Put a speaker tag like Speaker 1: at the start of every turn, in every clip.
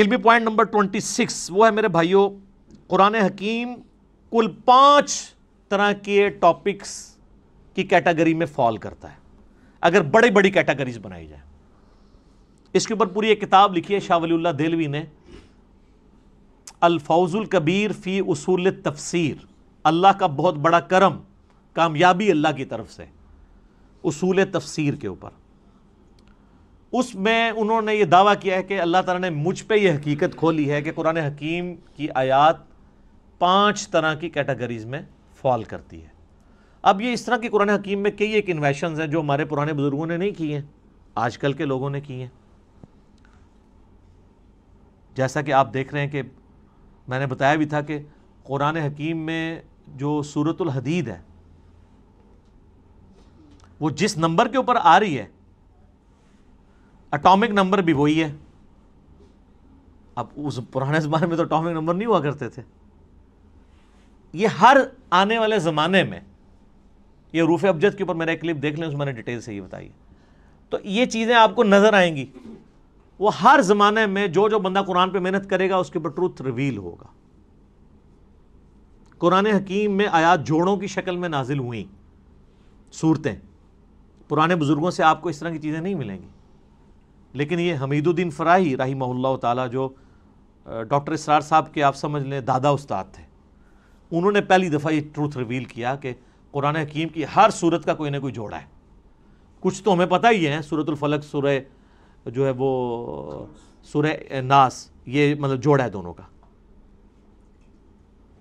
Speaker 1: इल्मी point number twenty six वो है मेरे भाइयों कुरान हकीम कुल पांच तरह के टॉपिक्स की कैटेगरी में फॉल करता है अगर बड़ी बड़ी कैटेगरीज बनाई जाए इसके ऊपर पूरी एक किताब लिखी है शाह देलवी ने अलफौजुल कबीर फ़ी उसूल तफसीर अल्लाह का बहुत बड़ा करम कामयाबी अल्लाह की तरफ से उसूल तफसीर के ऊपर उसमें उन्होंने ये दावा किया है कि अल्लाह ताला ने मुझ पे ये हकीकत खोली है कि कुरान हकीम की आयात पांच तरह की कैटेगरीज में फॉल करती है अब ये इस तरह की कुरान हकीम में कई एक इन्वेशन हैं जो हमारे पुराने बुज़ुर्गों ने नहीं किए हैं आजकल के लोगों ने किए हैं जैसा कि आप देख रहे हैं कि मैंने बताया भी था कि कुरान हकीम में जो सूरतुल हदीद है वो जिस नंबर के ऊपर आ रही है अटोमिक नंबर भी वही है अब उस पुराने ज़माने में तो अटोमिक नंबर नहीं हुआ करते थे ये हर आने वाले ज़माने में ये रूफ अबजद के ऊपर मेरा एक क्लिप देख लें उसमें मैंने डिटेल से ही बताई तो ये चीज़ें आपको नज़र आएंगी वो हर ज़माने में जो जो बंदा कुरान पे मेहनत करेगा उसके ऊपर ट्रूथ रिवील होगा कुरान हकीम में आयात जोड़ों की शक्ल में नाजिल हुई सूरतें पुराने बुज़ुर्गों से आपको इस तरह की चीज़ें नहीं मिलेंगी लेकिन ये हमीदुद्दीन फ़राही रही ताला जो डॉक्टर इसरार साहब के आप समझ लें दादा उस्ताद थे उन्होंने पहली दफ़ा ये ट्रूथ रिवील किया कि कुरान हकीम की हर सूरत का कोई ना कोई जोड़ा है कुछ तो हमें पता ही है सूरतफलक सुर जो है वो सुर नास ये मतलब जोड़ा है दोनों का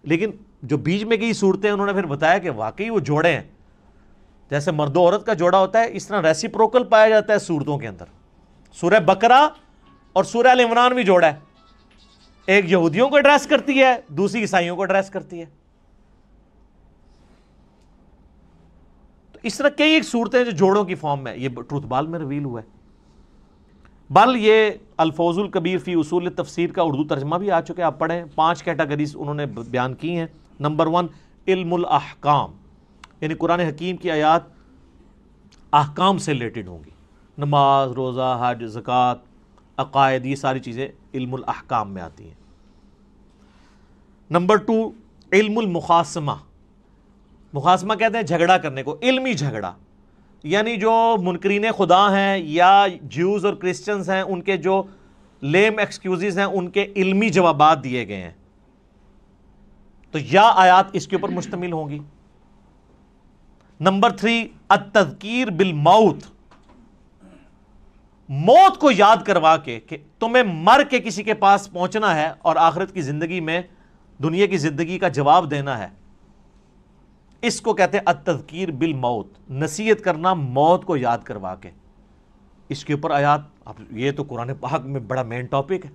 Speaker 1: लेकिन जो बीच में गई सूरतें उन्होंने फिर बताया कि वाकई वो जोड़े हैं जैसे मर्द औरत का जोड़ा होता है इस तरह रेसिप्रोकल पाया जाता है सूरतों के अंदर सूर्य बकरा और सूर्य अल इमरान भी जोड़ा है एक यहूदियों को एड्रेस करती है दूसरी ईसाइयों को एड्रेस करती है तो इस तरह कई एक सूरतें जो जोड़ों की फॉर्म में यह ट्रुथ बाल में रिवील हुआ है बल ये अल्फोजुल कबीर फ़ी उसूल तफसीर का उर्दू तर्जमा भी आ चुके आप पढ़ें पांच कैटेगरीज उन्होंने बयान की हैं नंबर वन इल्मुल अहकाम यानी कुरान हकीम की आयात अहकाम से रिलेटेड होंगी नमाज रोज़ा हज ज़क़़त अकायद ये सारी चीज़ें इल्माम में आती हैं नंबर टू इल्मुलमुखासमा मुखासमा कहते हैं झगड़ा करने को इल्मी झगड़ा यानी जो मुनकरीन खुदा हैं या ज्यूज़ और क्रिश्चियंस हैं उनके जो लेम एक्सक्यूज़ हैं उनके इल्मी जवाब दिए गए हैं तो या आयात इसके ऊपर मुश्तमिल होंगी नंबर थ्री अतदकीर बिल माउथ मौत को याद करवा के कि तुम्हें मर के किसी के पास पहुंचना है और आखिरत की जिंदगी में दुनिया की जिंदगी का जवाब देना है इसको कहते हैं अतदकीर बिल मौत नसीहत करना मौत को याद करवा के इसके ऊपर आयात अब ये तो कुरान पाक में बड़ा मेन टॉपिक है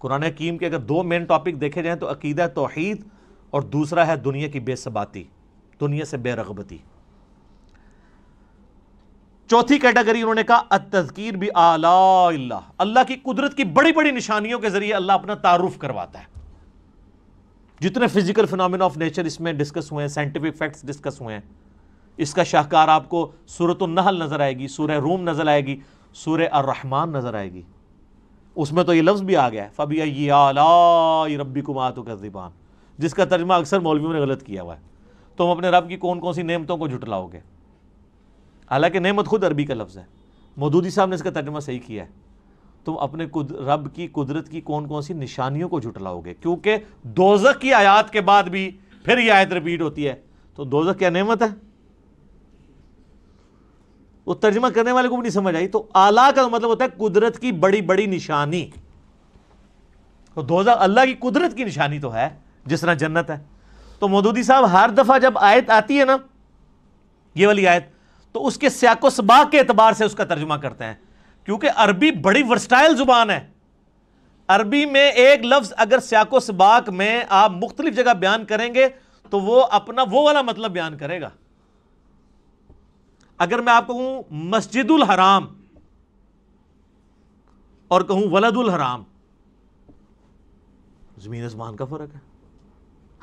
Speaker 1: कुरान कीम के अगर दो मेन टॉपिक देखे जाए तो अकीदा तोहीद और दूसरा है दुनिया की बेसबाती दुनिया से बेरगबती चौथी कैटेगरी उन्होंने कहा अतजकीर भी आला अल्लाह की कुदरत की बड़ी बड़ी निशानियों के जरिए अल्लाह अपना तारुफ करवाता है जितने फिजिकल फिनोमिना ऑफ नेचर इसमें डिस्कस हुए हैं साइंटिफिक फैक्ट्स डिस्कस हुए हैं इसका शाहकार आपको सूरत नहल नज़र आएगी सूर्य रूम नज़र आएगी सूर्य रहमान नज़र आएगी उसमें तो ये लफ्ज़ भी आ गया है फ़बिया ये आला रबी कुमात जिसका तर्जमा अक्सर मौलवियों ने गलत किया हुआ है तुम तो अपने रब की कौन कौन सी नियमतों को जुटलाओगे हालांकि नहमत खुद अरबी का लफ्ज़ है मोदूदी साहब ने इसका तर्जमा सही किया है तुम अपने कुद रब की कुदरत की कौन कौन सी निशानियों को झुटलाओगे क्योंकि दोजक की आयात के बाद भी फिर यह आयत रिपीट होती है तो दोजक क्या नेमत है वो तर्जमा करने वाले को भी नहीं समझ आई तो आला का मतलब होता है कुदरत की बड़ी बड़ी निशानी तो दोजक अल्लाह की कुदरत की निशानी तो है जिस तरह जन्नत है तो मोदूदी साहब हर दफ़ा जब आयत आती है ना ये वाली आयत तो उसके सबा के अतबार से उसका तर्जुमा करते हैं क्योंकि अरबी बड़ी वर्सटाइल जुबान है अरबी में एक लफ्ज़ अगर स्याकोसबाक में आप मुख्तलिफ जगह बयान करेंगे तो वो अपना वो वाला मतलब बयान करेगा अगर मैं आपको कहूं मस्जिदुल हराम और कहूं वलदुल हराम जमीन आसमान का फर्क है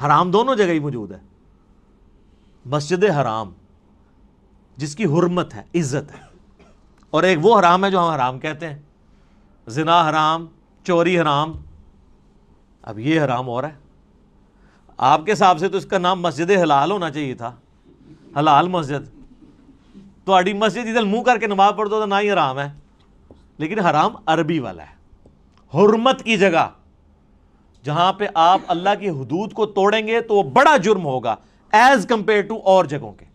Speaker 1: हराम दोनों जगह ही मौजूद है मस्जिद हराम जिसकी हुरमत है इज़्ज़त है और एक वो हराम है जो हम हराम कहते हैं जिना हराम चोरी हराम अब ये हराम और है आपके हिसाब से तो इसका नाम मस्जिद हलाल होना चाहिए था हलाल मस्जिद तो मस्जिद इधर मुंह करके नमाज पढ़ दो तो ना ही हराम है लेकिन हराम अरबी वाला है हरमत की जगह जहां पे आप अल्लाह की हदूद को तोड़ेंगे तो वो बड़ा जुर्म होगा एज कंपेयर टू और जगहों के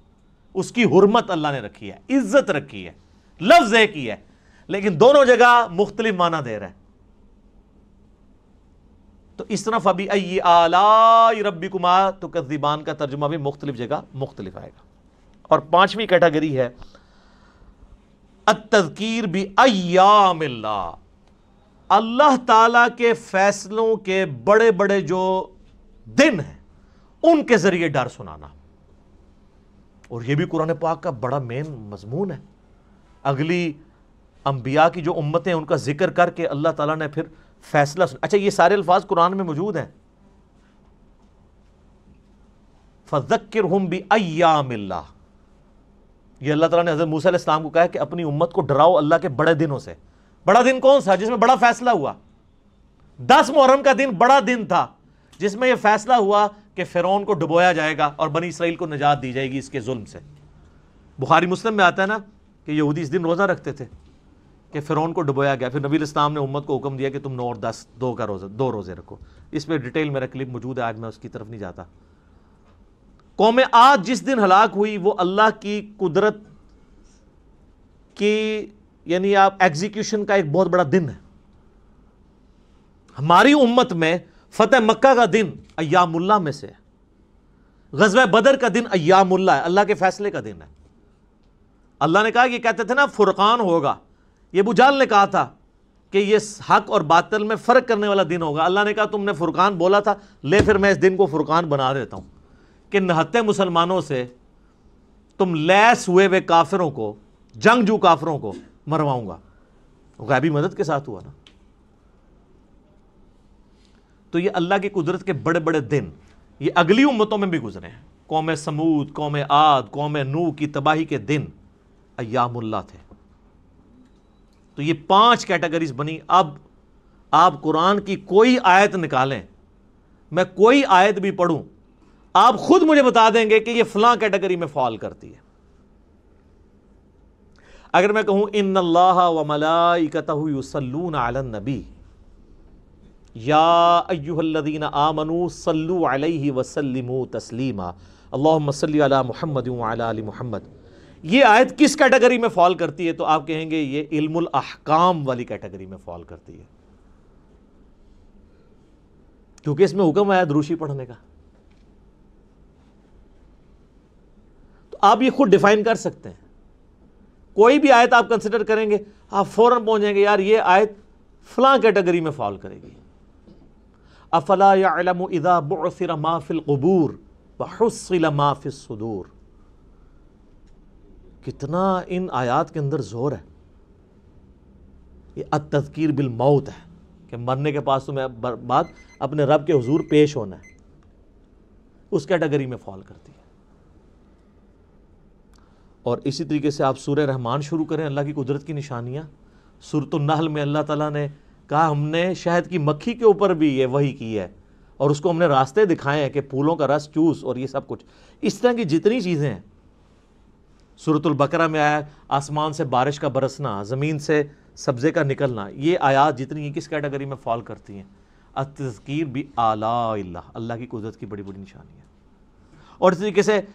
Speaker 1: उसकी हरमत अल्लाह ने रखी है इज्जत रखी है लफ्ज एक ही है लेकिन दोनों जगह मुख्तलिफ माना दे रहा है तो इस तरफ अभी अय आला रबी कुमार तो कदीबान का तर्जुमा भी मुख्तलिफ जगह मुख्तलिफ आएगा और पांचवी कैटेगरी है अतजकीर भी अय्यामिल्ला अल्लाह ताला के फैसलों के बड़े बड़े जो दिन हैं उनके ज़रिए डर सुनाना और ये भी कुरान पाक का बड़ा मेन मजमून है अगली अम्बिया की जो उम्मतें हैं उनका जिक्र करके अल्लाह ताला ने फिर फैसला सुना अच्छा ये सारे अल्फाज कुरान में मौजूद हैं फजक्र हम भी अयामिल्ला ये अल्लाह ताला ने हज़रत मूसा इस्लाम को कहा कि अपनी उम्मत को डराओ अल्लाह के बड़े दिनों से बड़ा दिन कौन सा जिसमें बड़ा फैसला हुआ दस मुहर्रम का दिन बड़ा दिन था जिसमें यह फैसला हुआ कि फ़िरौन को डुबोया जाएगा और बनी इसराइल को निजात दी जाएगी इसके जुल्म से बुखारी मुस्लिम में आता है ना कि यहूदी इस दिन रोज़ा रखते थे कि फ़िरौन को डुबोया गया फिर नबी इस्लाम ने उम्मत को हुक्म दिया कि तुम नौ और दस दो का रोज़ा दो रोज़े रखो इस पर डिटेल मेरा क्लिप मौजूद है आज मैं उसकी तरफ नहीं जाता कौम आज जिस दिन हलाक हुई वो अल्लाह की कुदरत की यानी आप एग्जीक्यूशन का एक बहुत बड़ा दिन है हमारी उम्मत में फतेह मक्का का दिन अयामुल्ला में से गजब बदर का दिन अयामुल्ला है अल्लाह के फैसले का दिन है अल्लाह ने कहा कि कहते थे ना फुरकान होगा ये भूजाल ने कहा था कि ये हक और बातल में फ़र्क करने वाला दिन होगा अल्लाह ने कहा तुमने फुरकान बोला था ले फिर मैं इस दिन को फुरकान बना देता हूँ कि नहते मुसलमानों से तुम लैस हुए हुए काफिरों को जंगजू काफरों को मरवाऊँगा गैबी मदद के साथ हुआ ना तो ये अल्लाह की कुदरत के बड़े बड़े दिन ये अगली उम्मतों में भी गुजरे हैं कौम समूद कौम आद कौम नू की तबाही के दिन अयामुल्ला थे तो ये पांच कैटेगरीज बनी अब आप कुरान की कोई आयत निकालें मैं कोई आयत भी पढ़ूं आप खुद मुझे बता देंगे कि ये फलां कैटेगरी में फॉल करती है अगर मैं कहूं इन अल्लाह व मलाइकतहु सलून आलन नबी यादीन आमनु सल अलैहि वसल्लिम तस्लीमा अल्लाम महमद अली महमद ये आयत किस कैटेगरी में फॉल करती है तो आप कहेंगे ये इल्मकाम वाली कैटेगरी में फॉल करती है क्योंकि इसमें हुक्म आया द्रूशी पढ़ने का तो आप ये खुद डिफाइन कर सकते हैं कोई भी आयत आप कंसिडर करेंगे आप फौरन पहुंच जाएंगे यार ये आयत फलां कैटेगरी में फॉल करेगी अफला बुसर माफिल कितना इन आयात के अंदर ज़ोर है ये अतदकीर बिल मौत है कि मरने के पास तुम्हें बात अपने रब के हजूर पेश होना है उस कैटेगरी में फॉल करती है और इसी तरीके से आप सूर्य रहमान शुरू करें अल्लाह की कुदरत की निशानियाँ सूरत नहल में अल्लाह ताला ने कहा हमने शहद की मक्खी के ऊपर भी ये वही की है और उसको हमने रास्ते दिखाए हैं कि फूलों का रस चूस और ये सब कुछ इस तरह की जितनी चीज़ें हैं सूरतुल बकरा में आया आसमान से बारिश का बरसना ज़मीन से सब्ज़े का निकलना ये आयात जितनी ये किस कैटेगरी में फॉल करती हैं अतकीर भी आला अल्लाह की कुदरत की बड़ी बड़ी निशानी है और इस तरीके से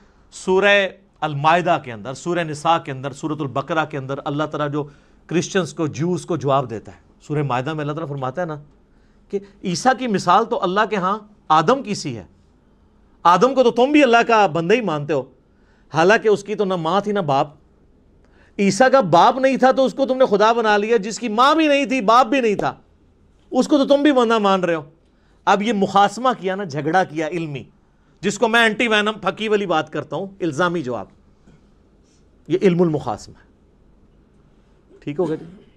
Speaker 1: सूर्य अलमायदा के अंदर सूर्य निसा के अंदर सूरतुल बकरा के अंदर अल्लाह तला जो क्रिश्चियंस को जूस को जवाब देता है सूर्य माहा में अल्लाह तला फरमाता है ना कि ईसा की मिसाल तो अल्लाह के यहाँ आदम की सी है आदम को तो तुम भी अल्लाह का बंदा ही मानते हो हालांकि उसकी तो ना माँ थी ना बाप ईसा का बाप नहीं था तो उसको तुमने खुदा बना लिया जिसकी माँ भी नहीं थी बाप भी नहीं था उसको तो तुम भी मना मान रहे हो अब ये मुखासमा किया ना झगड़ा किया इल्मी जिसको मैं एंटी वैनम फकी वाली बात करता हूँ इल्ज़ामी जवाब ये इल्मुल मुखासमा ठीक हो गया